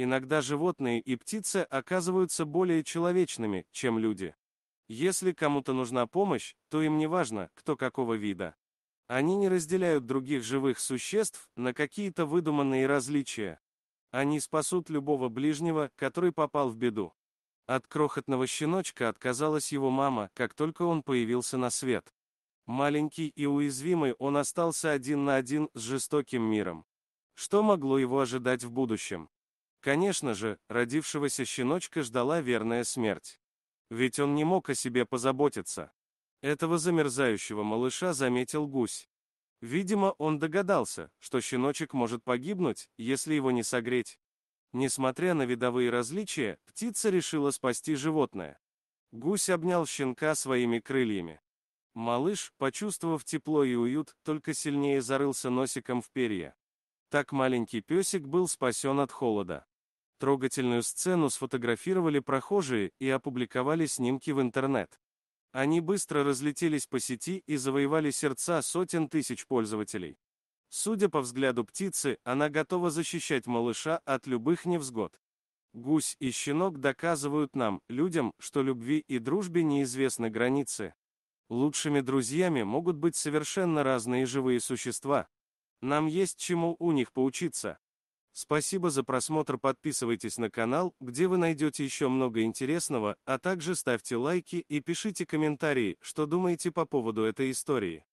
Иногда животные и птицы оказываются более человечными, чем люди. Если кому-то нужна помощь, то им не важно, кто какого вида. Они не разделяют других живых существ на какие-то выдуманные различия. Они спасут любого ближнего, который попал в беду. От крохотного щеночка отказалась его мама, как только он появился на свет. Маленький и уязвимый он остался один на один с жестоким миром. Что могло его ожидать в будущем? Конечно же, родившегося щеночка ждала верная смерть. Ведь он не мог о себе позаботиться. Этого замерзающего малыша заметил гусь. Видимо, он догадался, что щеночек может погибнуть, если его не согреть. Несмотря на видовые различия, птица решила спасти животное. Гусь обнял щенка своими крыльями. Малыш, почувствовав тепло и уют, только сильнее зарылся носиком в перья. Так маленький песик был спасен от холода. Трогательную сцену сфотографировали прохожие и опубликовали снимки в интернет. Они быстро разлетелись по сети и завоевали сердца сотен тысяч пользователей. Судя по взгляду птицы, она готова защищать малыша от любых невзгод. Гусь и щенок доказывают нам, людям, что любви и дружбе неизвестны границы. Лучшими друзьями могут быть совершенно разные живые существа. Нам есть чему у них поучиться. Спасибо за просмотр, подписывайтесь на канал, где вы найдете еще много интересного, а также ставьте лайки и пишите комментарии, что думаете по поводу этой истории.